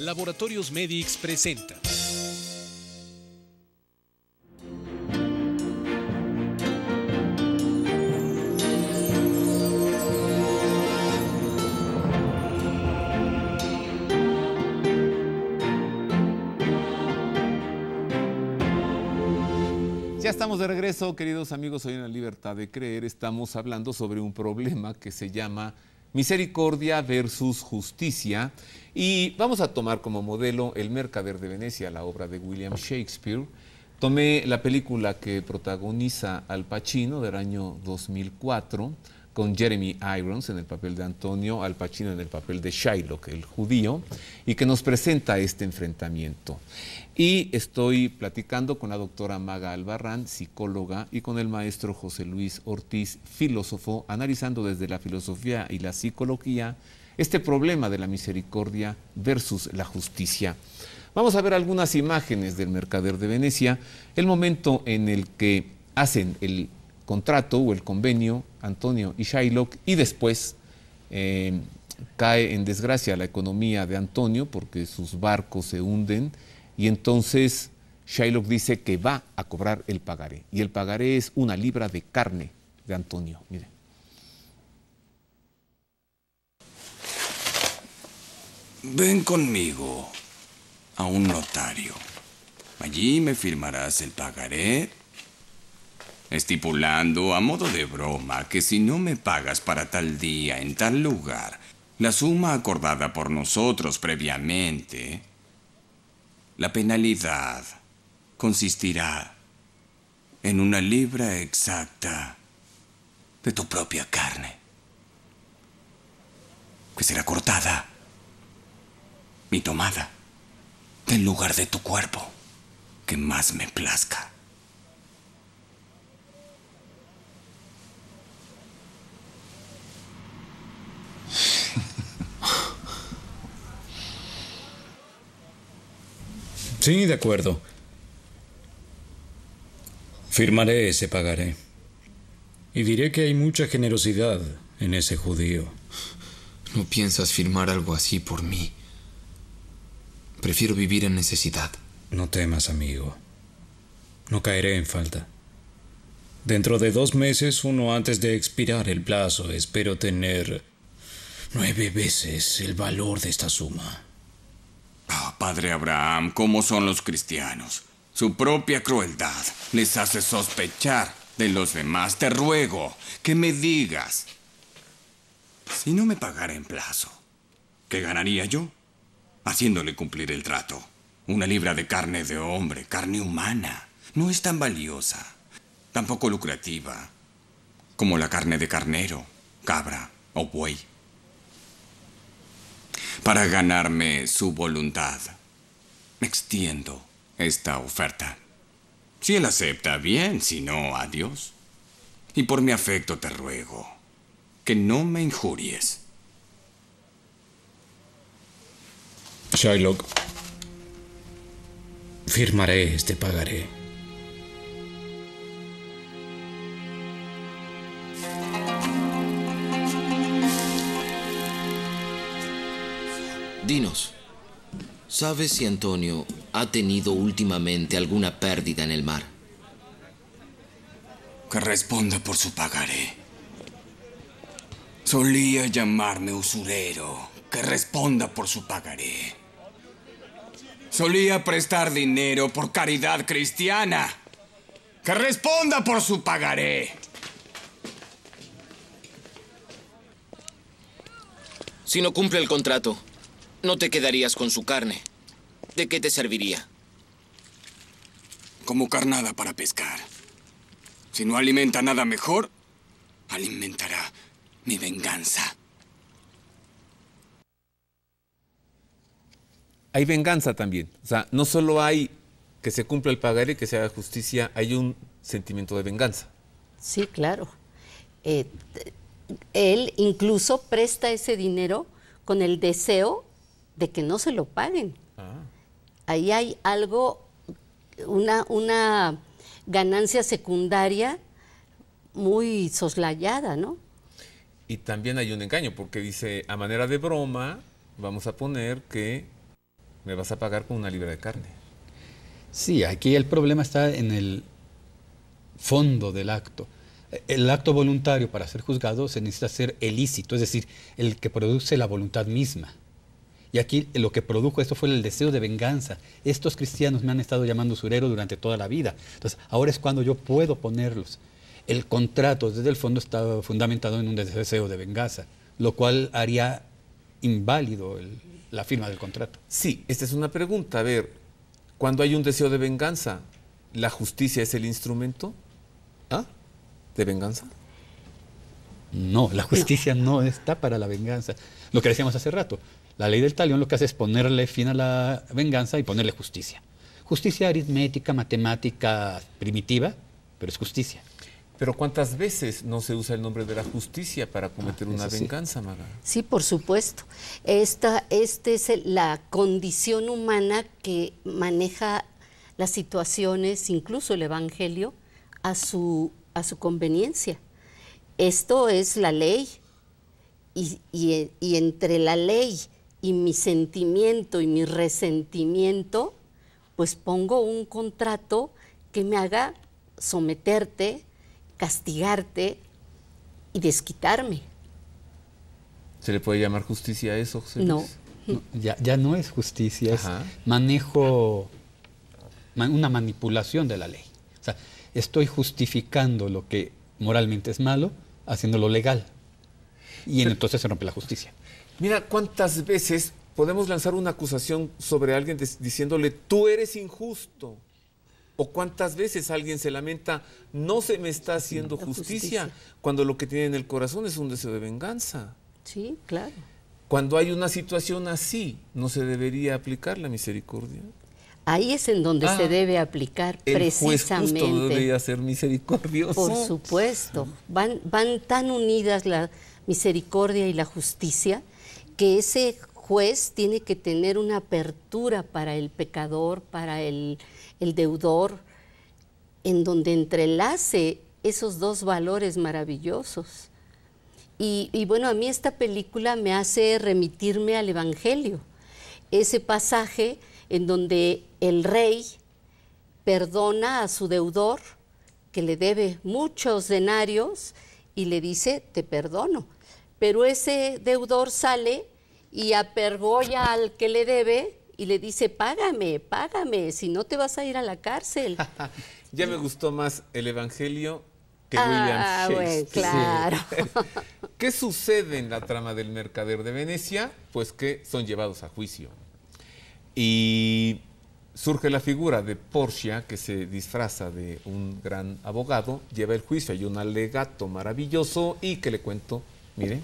Laboratorios Medix presenta. Ya estamos de regreso, queridos amigos, hoy en la libertad de creer estamos hablando sobre un problema que se llama misericordia versus justicia. Y vamos a tomar como modelo El Mercader de Venecia, la obra de William Shakespeare. Tomé la película que protagoniza Al Pacino del año 2004 con Jeremy Irons en el papel de Antonio, Al Pacino en el papel de Shylock, el judío, y que nos presenta este enfrentamiento. Y estoy platicando con la doctora Maga Albarrán, psicóloga, y con el maestro José Luis Ortiz, filósofo, analizando desde la filosofía y la psicología este problema de la misericordia versus la justicia. Vamos a ver algunas imágenes del mercader de Venecia, el momento en el que hacen el contrato o el convenio Antonio y Shylock y después eh, cae en desgracia la economía de Antonio porque sus barcos se hunden y entonces Shylock dice que va a cobrar el pagaré y el pagaré es una libra de carne de Antonio. Mire. Ven conmigo a un notario. Allí me firmarás el pagaré estipulando a modo de broma que si no me pagas para tal día en tal lugar, la suma acordada por nosotros previamente, la penalidad consistirá en una libra exacta de tu propia carne, que será cortada y tomada del lugar de tu cuerpo que más me plazca. Sí, de acuerdo. Firmaré ese pagaré. Y diré que hay mucha generosidad en ese judío. No piensas firmar algo así por mí. Prefiero vivir en necesidad. No temas, amigo. No caeré en falta. Dentro de dos meses, uno antes de expirar el plazo, espero tener nueve veces el valor de esta suma. Ah, padre Abraham, ¿cómo son los cristianos? Su propia crueldad les hace sospechar de los demás. Te ruego que me digas, si no me pagara en plazo, ¿qué ganaría yo? Haciéndole cumplir el trato. Una libra de carne de hombre, carne humana, no es tan valiosa, tampoco lucrativa, como la carne de carnero, cabra o buey para ganarme su voluntad. Extiendo esta oferta. Si él acepta, bien, si no, adiós. Y por mi afecto te ruego que no me injuries. Shylock, firmaré este pagaré. Dinos, ¿sabes si Antonio ha tenido últimamente alguna pérdida en el mar? Que responda por su pagaré. Solía llamarme usurero. Que responda por su pagaré. Solía prestar dinero por caridad cristiana. Que responda por su pagaré. Si no cumple el contrato, no te quedarías con su carne. ¿De qué te serviría? Como carnada para pescar. Si no alimenta nada mejor, alimentará mi venganza. Hay venganza también. O sea, no solo hay que se cumpla el pagar y que se haga justicia, hay un sentimiento de venganza. Sí, claro. Eh, él incluso presta ese dinero con el deseo de que no se lo paguen. Ah. Ahí hay algo, una, una ganancia secundaria muy soslayada, ¿no? Y también hay un engaño, porque dice, a manera de broma, vamos a poner que me vas a pagar con una libra de carne. Sí, aquí el problema está en el fondo del acto. El acto voluntario para ser juzgado se necesita ser ilícito, es decir, el que produce la voluntad misma. Y aquí lo que produjo esto fue el deseo de venganza. Estos cristianos me han estado llamando usurero durante toda la vida. Entonces, ahora es cuando yo puedo ponerlos. El contrato desde el fondo está fundamentado en un deseo de venganza, lo cual haría inválido la firma del contrato. Sí, esta es una pregunta. A ver, cuando hay un deseo de venganza, ¿la justicia es el instrumento ah, de venganza? No, la justicia no. está para la venganza. Lo que decíamos hace rato, la ley del talión lo que hace es ponerle fin a la venganza y ponerle justicia. Justicia aritmética, matemática, primitiva, pero es justicia. Pero ¿cuántas veces no se usa el nombre de la justicia para ah, cometer una venganza, Sí, por supuesto. Esta, este es la condición humana que maneja las situaciones, incluso el Evangelio, a su conveniencia esto es la ley y, entre la ley y mi sentimiento y mi resentimiento, pues pongo un contrato que me haga someterte, castigarte y desquitarme. ¿Se le puede llamar justicia a eso, No. ya, no es justicia, manejo, una manipulación de la ley. O sea, estoy justificando lo que moralmente es malo haciéndolo legal. Y entonces se rompe la justicia. Mira cuántas veces podemos lanzar una acusación sobre alguien diciéndole, tú eres injusto. ¿O cuántas veces alguien se lamenta, no se me está haciendo justicia, cuando lo que tiene en el corazón es un deseo de venganza? Sí, claro. Cuando hay una situación así, ¿no se debería aplicar la misericordia? Ahí es en donde se ah, debe aplicar el precisamente. misericordioso. Por supuesto. Van, tan unidas la misericordia y la justicia que ese juez tiene que tener una apertura para el pecador, para el, deudor, en donde entrelace esos dos valores maravillosos. Y, y, bueno, a mí esta película me hace remitirme al Evangelio. Ese pasaje en donde el rey perdona a su deudor que le debe muchos denarios y le dice, te perdono. Pero ese deudor sale y apergoya al que le debe y le dice, págame, págame, si no te vas a ir a la cárcel. ya me gustó más el Evangelio que ah, William Shakespeare. Bueno, claro. ¿Qué sucede en la trama del mercader de Venecia? Pues que son llevados a juicio. Y surge la figura de Portia que se disfraza de un gran abogado, lleva el juicio, hay un alegato maravilloso y que le cuento, miren.